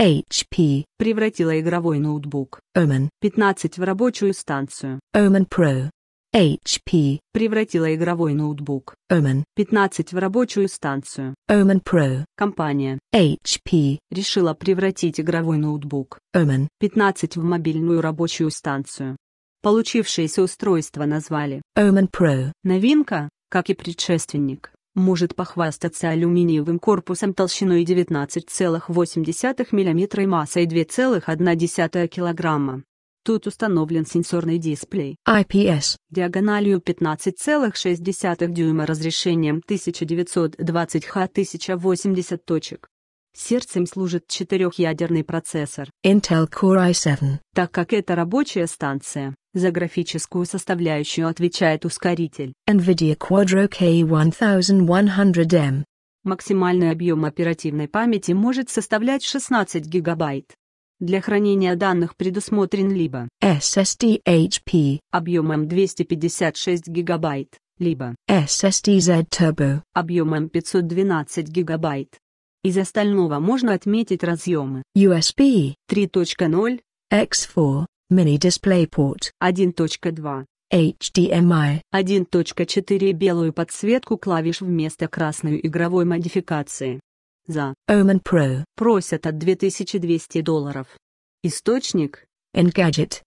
HP превратила игровой ноутбук Omen 15 в рабочую станцию. Omen Pro HP превратила игровой ноутбук Omen 15 в рабочую станцию. Omen Pro. Компания HP решила превратить игровой ноутбук Omen 15 в мобильную рабочую станцию. Получившееся устройство назвали Omen Pro. Новинка, как и предшественник, может похвастаться алюминиевым корпусом толщиной 19,8 мм и массой 2,1 кг. Тут установлен сенсорный дисплей IPS диагональю 15,6 дюйма разрешением 1920х1080 точек. Сердцем служит четырехъядерный процессор Intel Core i7, так как это рабочая станция. За графическую составляющую отвечает ускоритель NVIDIA Quadro K1100M. Максимальный объем оперативной памяти может составлять 16 гигабайт. Для хранения данных предусмотрен либо SSD HP объемом 256 гигабайт, либо SSD Z Turbo объемом 512 гигабайт. Из остального можно отметить разъемы USB 3.0, X4 Mini DisplayPort 1.2 HDMI 1.4 белую подсветку клавиш вместо красную игровой модификации. За Omen Pro просят от 2200 долларов. Источник Engadget